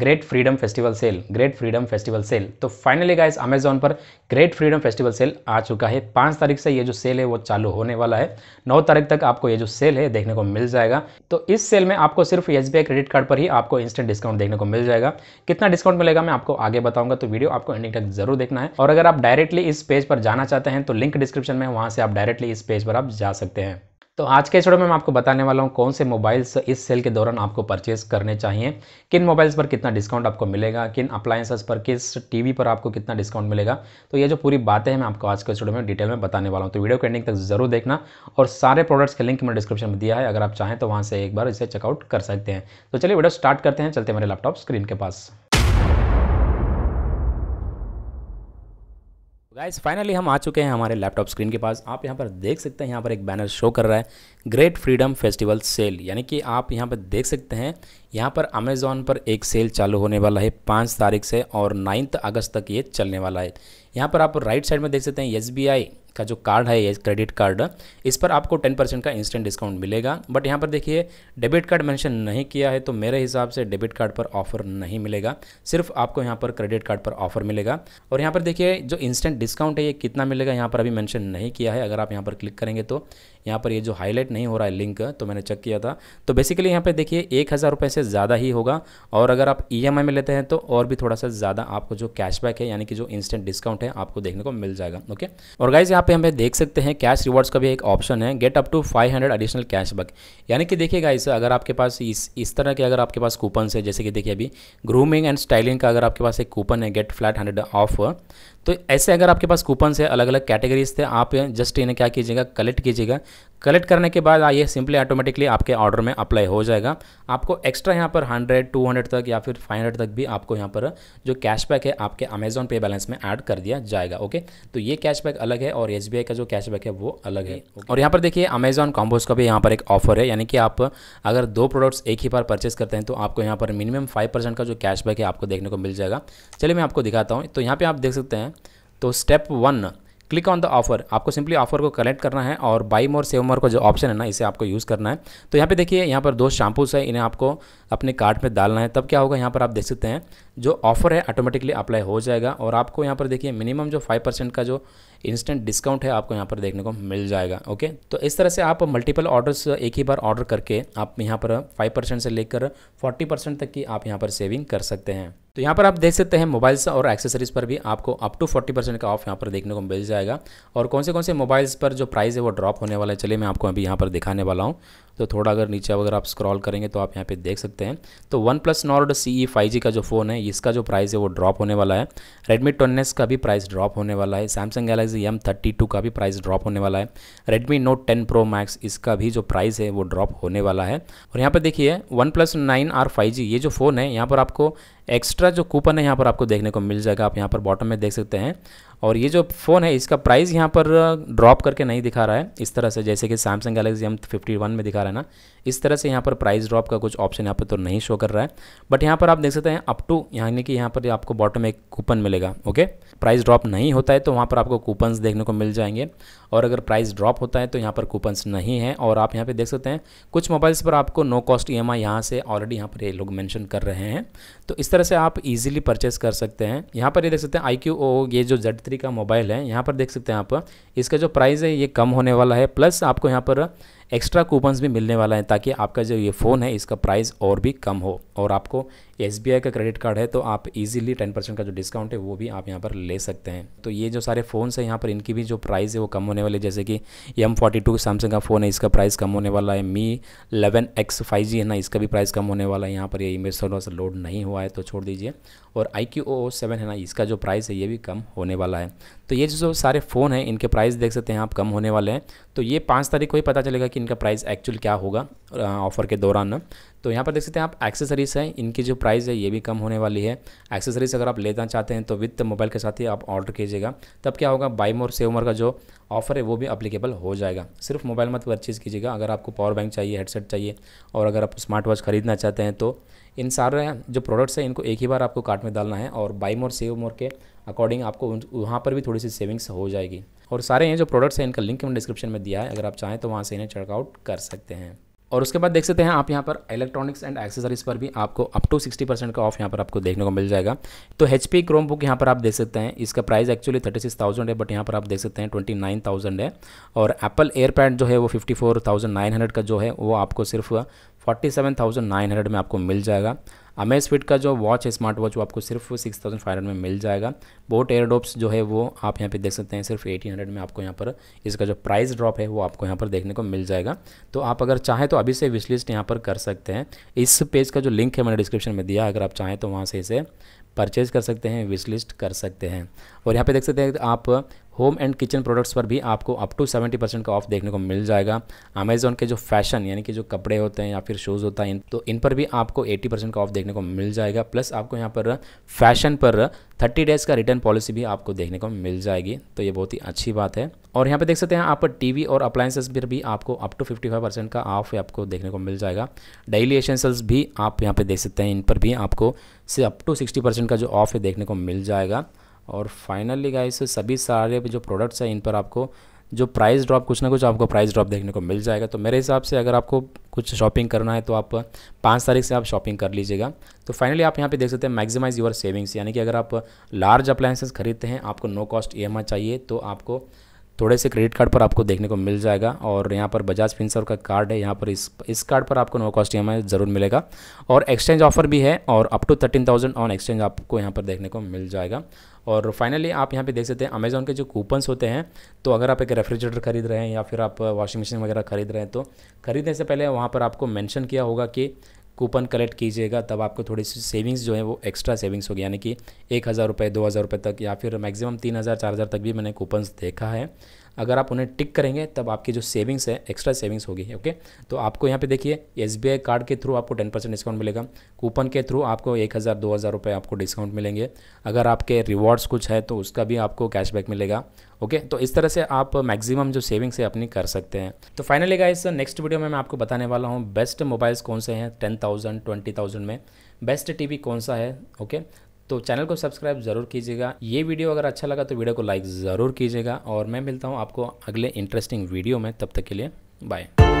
Great freedom festival sale great freedom festival sale तो finally guys Amazon पर great freedom festival sale आ चुका है पाँच तारीख से ये जो सेल है वो चालू होने वाला है नौ तारीख तक आपको ये जो सेल है देखने को मिल जाएगा तो इस सेल में आपको सिर्फ एस क्रेडिट कार्ड पर ही आपको इंस्टेंट डिस्काउंट देखने को मिल जाएगा कितना डिस्काउंट मिलेगा मैं आपको आगे बताऊंगा तो वीडियो आपको एंडिंग तक जरूर देखना है और अगर आप डायरेक्टली इस पेज पर जाना चाहते हैं तो लिंक डिस्क्रिप्शन में वहाँ से आप डायरेक्टली इस पेज पर आप जा सकते हैं तो आज के इस वीडियो में मैं आपको बताने वाला हूँ कौन से मोबाइल्स इस सेल के दौरान आपको परचेज करने चाहिए किन मोबाइल्स पर कितना डिस्काउंट आपको मिलेगा किन अप्लायंसेस पर किस टीवी पर आपको कितना डिस्काउंट मिलेगा तो ये जो पूरी बातें हैं मैं आपको आज के इस वीडियो में डिटेल में बताने वाला हूँ तो वीडियो को एंडिंग तक जरूर देखना और सारे प्रोडक्ट्स के लिंक मैंने डिस्क्रिप्शन में दिया है अगर आप चाहें तो वहाँ से एक बार इसे चेकआउट कर सकते हैं तो चलिए वीडियो स्टार्ट करते हैं चलते मेरे लैपटॉप स्क्रीन के पास गाइस तो फाइनली हम आ चुके हैं हमारे लैपटॉप स्क्रीन के पास आप यहाँ पर देख सकते हैं यहाँ पर एक बैनर शो कर रहा है ग्रेट फ्रीडम फेस्टिवल सेल यानी कि आप यहाँ पर देख सकते हैं यहाँ पर अमेज़ॉन पर एक सेल चालू होने वाला है पाँच तारीख से और नाइन्थ अगस्त तक ये चलने वाला है यहाँ पर आप राइट साइड में देख सकते हैं एस का जो कार्ड है ये क्रेडिट कार्ड इस पर आपको टेन परसेंट का इंस्टेंट डिस्काउंट मिलेगा बट यहाँ पर देखिए डेबिट कार्ड मेंशन नहीं किया है तो मेरे हिसाब से डेबिट कार्ड पर ऑफर नहीं मिलेगा सिर्फ आपको यहाँ पर क्रेडिट कार्ड पर ऑफर मिलेगा और यहाँ पर देखिए जो इंस्टेंट डिस्काउंट है ये कितना मिलेगा यहाँ पर अभी मैंशन नहीं किया है अगर आप यहाँ पर क्लिक करेंगे तो यहाँ पर ये जो हाईलाइट नहीं हो रहा है लिंक तो मैंने चेक किया था तो बेसिकली यहाँ पर देखिए एक हज़ार रुपये से ज़्यादा ही होगा और अगर आप ई e में लेते हैं तो और भी थोड़ा सा ज़्यादा आपको जो कैशबैक है यानी कि जो इंस्टेंट डिस्काउंट है आपको देखने को मिल जाएगा ओके और गाइज यहाँ पे हमें देख सकते हैं कैश रिवॉर्ड्स का भी एक ऑप्शन है get up to 500 additional cashback यानी कि देखिए गाइस अगर आपके पास इस इस तरह के अगर आपके पास कूपन है जैसे कि देखिए अभी ग्रूमिंग एंड स्टाइलिंग का अगर आपके पास एक कूपन है गेट फ्लैट हंड्रेड ऑफ तो ऐसे अगर आपके पास कूपन है अलग अलग कैटेगरीज थे आप जस्ट इन्हें क्या कीजिएगा कलेक्ट कीजिएगा कलेक्ट करने के बाद आइए सिंपली ऑटोमेटिकली आपके ऑर्डर में अप्लाई हो जाएगा आपको एक्स्ट्रा यहाँ पर 100, 200 तक या फिर 500 तक भी आपको यहाँ पर जो कैशबैक है आपके अमेजॉन पे बैलेंस में ऐड कर दिया जाएगा ओके तो ये कैशबैक अलग है और एस का जो कैशबैक है वो अलग है और यहाँ पर देखिए अमेजॉन कॉम्बोज का भी यहाँ पर एक ऑफर है यानी कि आप अगर दो प्रोडक्ट्स एक ही बार परचेस करते हैं तो आपको यहाँ पर मिनिमम फाइव का जो कैशबैक है आपको देखने को मिल जाएगा चलिए मैं आपको दिखाता हूँ तो यहाँ पर आप देख सकते हैं तो step one click on the offer आपको सिंपली ऑफर को कलेक्ट करना है और बाई मोर सेव मोर का जो ऑप्शन है ना इसे आपको यूज़ करना है तो यहाँ पे देखिए यहाँ पर दो शैम्पूस है इन्हें आपको अपने कार्ट में डालना है तब क्या होगा यहाँ पर आप देख सकते हैं जो ऑफर है ऑटोमेटिकली अप्लाई हो जाएगा और आपको यहाँ पर देखिए मिनिमम जो फाइव परसेंट का जो इंस्टेंट डिस्काउंट है आपको यहाँ पर देखने को मिल जाएगा ओके तो इस तरह से आप मल्टीपल ऑर्डर्स एक ही बार ऑर्डर करके आप यहाँ पर फाइव परसेंट से लेकर फोर्टी परसेंट तक की आप यहाँ पर सेविंग कर सकते हैं तो यहाँ पर आप देख सकते हैं मोबाइल्स और एक्सेसरीज पर भी आपको अप टू 40 परसेंट का ऑफ यहाँ पर देखने को मिल जाएगा और कौन से कौन से मोबाइल्स पर जो प्राइस है वो ड्रॉप होने वाला है चलिए मैं आपको अभी यहाँ पर दिखाने वाला हूँ तो थोड़ा अगर नीचे अगर आप स्क्रॉल करेंगे तो आप यहाँ पे देख सकते हैं तो one plus Nord C E five G का जो फ़ोन है इसका जो प्राइस है वो ड्रॉप होने वाला है रेडमी एस का भी प्राइस ड्रॉप होने वाला है Samsung Galaxy M thirty two का भी प्राइस ड्रॉप होने वाला है Redmi Note ten Pro Max इसका भी जो प्राइस है वो ड्रॉप होने वाला है और यहाँ पर देखिए one plus nine R five G ये जो फ़ोन है यहाँ पर आपको एक्स्ट्रा जो कूपन है यहाँ पर आपको देखने को मिल जाएगा आप यहाँ पर बॉटम में देख सकते हैं और ये जो फ़ोन है इसका प्राइस यहाँ पर ड्रॉप करके नहीं दिखा रहा है इस तरह से जैसे कि Samsung Galaxy M fifty one में दिखा रहा है ना इस तरह से यहाँ पर प्राइस ड्रॉप का कुछ ऑप्शन यहाँ पर तो नहीं शो कर रहा है बट यहाँ पर आप देख सकते हैं अप टू यानी कि यहाँ पर आपको बॉटम एक कूपन मिलेगा ओके प्राइस ड्रॉप नहीं होता है तो वहाँ पर आपको कूपन्स देखने को मिल जाएंगे और अगर प्राइस ड्रॉप होता है तो यहाँ पर कूपन्स नहीं है और आप यहाँ पर देख सकते हैं कुछ मोबाइल्स पर आपको नो कॉस्ट ई एम से ऑलरेडी यहाँ पर ये लोग मैंशन कर रहे हैं तो इस तरह से आप ईजिली परचेस कर सकते हैं यहाँ पर ये देख सकते हैं आई ये जो जेड का मोबाइल है यहाँ पर देख सकते हैं आप इसका जो प्राइस है ये कम होने वाला है प्लस आपको यहाँ पर एक्स्ट्रा कूपन्स भी मिलने वाला है ताकि आपका जो ये फ़ोन है इसका प्राइस और भी कम हो और आपको एस का क्रेडिट कार्ड है तो आप इजीली टेन परसेंट का जो डिस्काउंट है वो भी आप यहाँ पर ले सकते हैं तो ये जो सारे फ़ोन्स हैं यहाँ पर इनकी भी जो प्राइस है वो कम होने वाले जैसे कि एम फोर्टी टू सैमसंग का फ़ोन है इसका प्राइस कम होने वाला है Mi eleven X five G है ना इसका भी प्राइस कम होने वाला है यहाँ पर ये इमेज थोड़ा सा लोड नहीं हुआ है तो छोड़ दीजिए और आई क्यू ओ सेवन है ना इसका जो प्राइस है ये भी कम होने वाला है तो ये जो सारे फ़ोन हैं इनके प्राइस देख सकते हैं आप कम होने वाले हैं तो ये पाँच तारीख को ही पता चलेगा कि इनका प्राइस एक्चुअल क्या होगा ऑफर के दौरान तो यहाँ पर देख सकते हैं आप एक्सेसरीज़ हैं इनकी जो प्राइस है ये भी कम होने वाली है एक्सेसरीज़ अगर आप लेना चाहते हैं तो विथ मोबाइल के साथ ही आप ऑर्डर कीजिएगा तब क्या होगा बाई मोर सेव मोर का जो ऑफर है वो भी अप्लीकेबल हो जाएगा सिर्फ मोबाइल मत परचेज़ कीजिएगा अगर आपको पावर बैंक चाहिए हेडसेट चाहिए और अगर आप स्मार्ट वॉच खरीदना चाहते हैं तो इन सारे जो प्रोडक्ट्स हैं इनको एक ही बार आपको कार्ट में डालना है और बाई मोर सेव मोर के अकॉर्डिंग आपको वहाँ पर भी थोड़ी सी सेविंग्स हो जाएगी और सारे हैं जो प्रोडक्ट्स हैं इनका लिंक मैंने डिस्क्रिप्शन में दिया है अगर आप चाहें तो वहाँ से इन्हें चेकआउट कर सकते हैं और उसके बाद देख सकते हैं आप यहाँ पर इलेक्ट्रॉनिक्स एंड एक्सेसरीज पर भी आपको अप टू सिक्सटी परसेंट का ऑफ यहाँ पर आपको देखने को मिल जाएगा तो एच पी क्रोम बुक यहाँ पर आप देख सकते हैं इसका price actually thirty six thousand है बट यहाँ पर आप देख सकते हैं ट्वेंटी नाइन थाउजेंड है और एप्पल एयरपैड जो है वो fifty four thousand nine hundred का जो है वो आपको सिर्फ 47,900 सेवन थाउजेंड नाइन हंड्रेड में आपको मिल जाएगा अमेज फिट का जो वॉच है स्मार्ट वॉच वो आपको सिर्फ सिक्स थाउजेंड फाइव हंड्रेड में मिल जाएगा बोट एयरडोप्स जो है वो आप यहाँ पे देख सकते हैं सिर्फ एटीन हंड्रेड में आपको यहाँ पर इसका जो प्राइस ड्रॉप है वो आपको यहाँ पर देखने को मिल जाएगा तो आप अगर चाहें तो अभी से विश लिस्ट यहाँ पर कर सकते हैं इस पेज का जो लिंक है मैंने डिस्क्रिप्शन में दिया अगर आप चाहें तो वहाँ से इसे परचेज कर सकते हैं विश लिस्ट कर सकते हैं और यहाँ पे देख सकते हैं आप होम एंड किचन प्रोडक्ट्स पर भी आपको अप टू सेवेंटी परसेंट का ऑफ देखने को मिल जाएगा अमेजोन के जो फैशन यानी कि जो कपड़े होते हैं या फिर शूज़ होता है इन तो इन पर भी आपको एट्टी परसेंट का ऑफ देखने को मिल जाएगा प्लस आपको यहाँ पर फैशन पर थर्टी डेज़ का रिटर्न पॉलिसी भी आपको देखने को मिल जाएगी तो ये बहुत ही अच्छी बात है और यहाँ पे देख सकते हैं आप टीवी और अप्लायंसेस पर भी आपको अप टू 55 परसेंट का ऑफ आपको देखने को मिल जाएगा डेली एसेंशल्स भी आप यहाँ पे देख सकते हैं इन पर भी आपको से अप टू 60 परसेंट का जो ऑफ है देखने को मिल जाएगा और फाइनली गाइस सभी सारे जो प्रोडक्ट्स हैं इन पर आपको जो प्राइस ड्रॉप कुछ ना कुछ आपको प्राइस ड्रॉप देखने को मिल जाएगा तो मेरे हिसाब से अगर आपको कुछ शॉपिंग करना है तो आप पाँच तारीख से आप शॉपिंग कर लीजिएगा तो फाइनली आप यहाँ पे देख सकते हैं मैक्सिमाइज योर सेविंग्स यानी कि अगर आप लार्ज अप्लायंसेस खरीदते हैं आपको नो कॉस्ट ई चाहिए तो आपको थोड़े से क्रेडिट कार्ड पर आपको देखने को मिल जाएगा और यहाँ पर बजाज फिंसर का कार्ड है यहाँ पर इस इस कार्ड पर आपको नो कॉस्ट ई ज़रूर मिलेगा और एक्सचेंज ऑफर भी है और up to thirteen thousand on exchange आपको यहाँ पर देखने को मिल जाएगा और फाइनली आप यहाँ पे देख सकते हैं अमेजोन के जो कूपन्स होते हैं तो अगर आप एक रेफ्रिजरेटर खरीद रहे हैं या फिर आप वॉशिंग मशीन वगैरह खरीद रहे हैं तो खरीदने से पहले वहाँ पर आपको मैंशन किया होगा कि कूपन कलेक्ट कीजिएगा तब आपको थोड़ी सी सेविंग्स जो है वो एक्स्ट्रा सेविंग्स होगी यानी कि एक हज़ार रुपये दो हज़ार रुपये तक या फिर मैक्सिमम तीन हज़ार चार हज़ार तक भी मैंने कूपन्स देखा है अगर आप उन्हें टिक करेंगे तब आपकी जो सेविंग्स है एक्स्ट्रा सेविंग्स होगी ओके तो आपको यहाँ पे देखिए एस कार्ड के थ्रू आपको टेन परसेंट डिस्काउंट मिलेगा कूपन के थ्रू आपको एक हज़ार दो हज़ार रुपये आपको डिस्काउंट मिलेंगे अगर आपके रिवॉर्ड्स कुछ है तो उसका भी आपको कैशबैक मिलेगा ओके तो इस तरह से आप मैक्सिमम जो सेविंग्स है अपनी कर सकते हैं तो फाइनली गाइस नेक्स्ट वीडियो में मैं आपको बताने वाला हूँ बेस्ट मोबाइल्स कौन से हैं टेन थाउजेंड ट्वेंटी थाउजेंड में बेस्ट टीवी कौन सा है ओके okay? तो चैनल को सब्सक्राइब ज़रूर कीजिएगा ये वीडियो अगर अच्छा लगा तो वीडियो को लाइक ज़रूर कीजिएगा और मैं मिलता हूँ आपको अगले इंटरेस्टिंग वीडियो में तब तक के लिए बाय